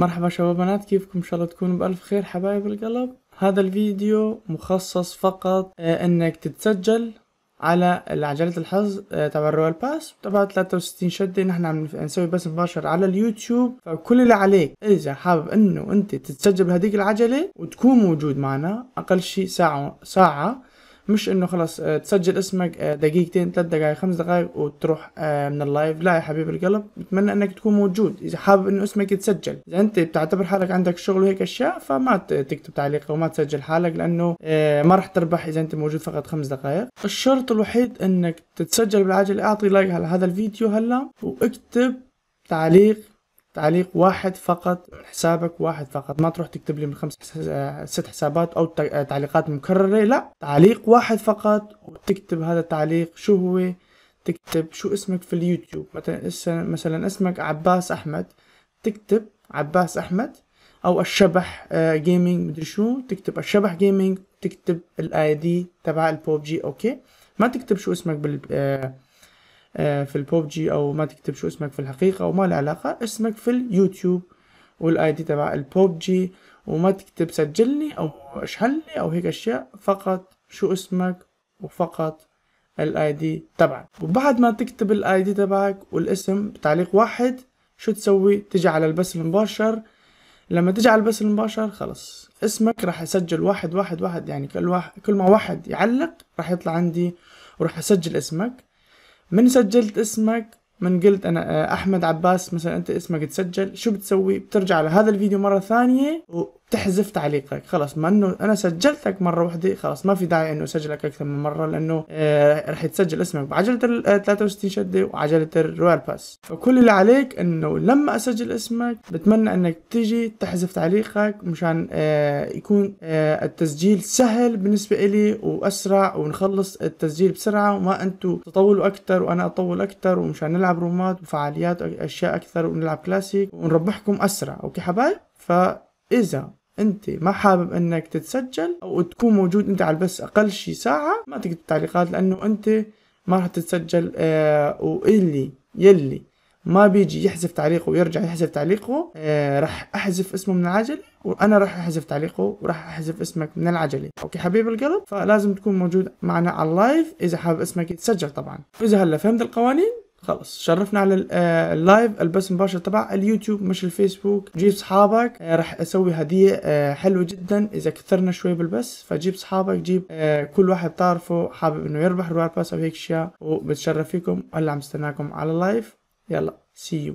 مرحبا شباب بنات كيفكم ان شاء الله تكونوا بالف خير حبايب القلب هذا الفيديو مخصص فقط آه، انك تتسجل على عجلة الحظ آه، تبع الرويال باس تبع 63 شدة نحن عم نسوي بث مباشر على اليوتيوب فكل اللي عليك اذا حابب انه انت تتسجل بهديك العجلة وتكون موجود معنا اقل شيء ساعة ساعة مش انه خلص آه، تسجل اسمك آه، دقيقتين ثلاث دقائق خمس دقائق وتروح آه، من اللايف لا يا حبيب القلب بتمنى انك تكون موجود اذا حابب انه اسمك يتسجل اذا انت بتعتبر حالك عندك شغل وهيك اشياء فما تكتب تعليق وما تسجل حالك لانه ما راح تربح اذا انت موجود فقط خمس دقائق الشرط الوحيد انك تتسجل بالعجل اعطي لايك على هذا الفيديو هلا واكتب تعليق تعليق واحد فقط حسابك واحد فقط ما تروح تكتب لي من خمس ست حسابات او تعليقات مكرره لا تعليق واحد فقط وتكتب هذا التعليق شو هو تكتب شو اسمك في اليوتيوب مثلا مثلا اسمك عباس احمد تكتب عباس احمد او الشبح جيمنج آه، مدري شو تكتب الشبح جيمنج تكتب الاي دي تبع البوب جي اوكي ما تكتب شو اسمك بال آه، آه، في البوبجي او ما تكتب شو اسمك في الحقيقه وما له علاقه اسمك في اليوتيوب والاي دي تبع البوبجي وما تكتب سجلني او اشحلني او هيك اشياء فقط شو اسمك وفقط الاي دي تبعك وبعد ما تكتب الاي دي تبعك والاسم بتعليق واحد شو تسوي تجي على البث المباشر لما تجي على البث المباشر خلص اسمك راح اسجل واحد واحد واحد يعني كل واحد كل ما واحد يعلق راح يطلع عندي وراح اسجل اسمك من سجلت اسمك من قلت انا آه، احمد عباس مثلا انت اسمك تسجل شو بتسوي بترجع لهذا الفيديو مره ثانيه تحذف تعليقك خلاص ما انه انا سجلتك مره واحده خلاص ما في داعي انه اسجلك اكثر من مره لانه آه رح يتسجل اسمك بعجله ال 63 آه، شده وعجله الرويال باس فكل اللي عليك انه لما اسجل اسمك بتمنى انك تيجي تحذف تعليقك مشان آه يكون آه التسجيل سهل بالنسبه إلي واسرع ونخلص التسجيل بسرعه وما انتم تطولوا اكثر وانا اطول اكثر ومشان نلعب رومات وفعاليات واشياء اكثر ونلعب كلاسيك ونربحكم اسرع اوكي حبايب إذا انت ما حابب انك تتسجل او تكون موجود انت على البث اقل شي ساعه ما تكتب تعليقات لانه انت ما راح تتسجل آه واللي يلي ما بيجي يحذف تعليقه ويرجع يحذف تعليقه آه راح احذف اسمه من العجله وانا راح احذف تعليقه وراح احذف اسمك من العجله اوكي حبيب القلب فلازم تكون موجود معنا على اللايف اذا حابب اسمك يتسجل طبعا واذا هلا فهمت القوانين خلص شرفنا على آه، اللايف البث مباشر تبع اليوتيوب مش الفيسبوك جيب صحابك آه، راح اسوي هدية آه، حلوة جدا اذا كثرنا شوي بالبث فجيب صحابك جيب كل واحد تعرفه حابب انه يربح رواد باس او هيك اشياء وبتشرف فيكم هلا عم استناكم على اللايف يلا سي يو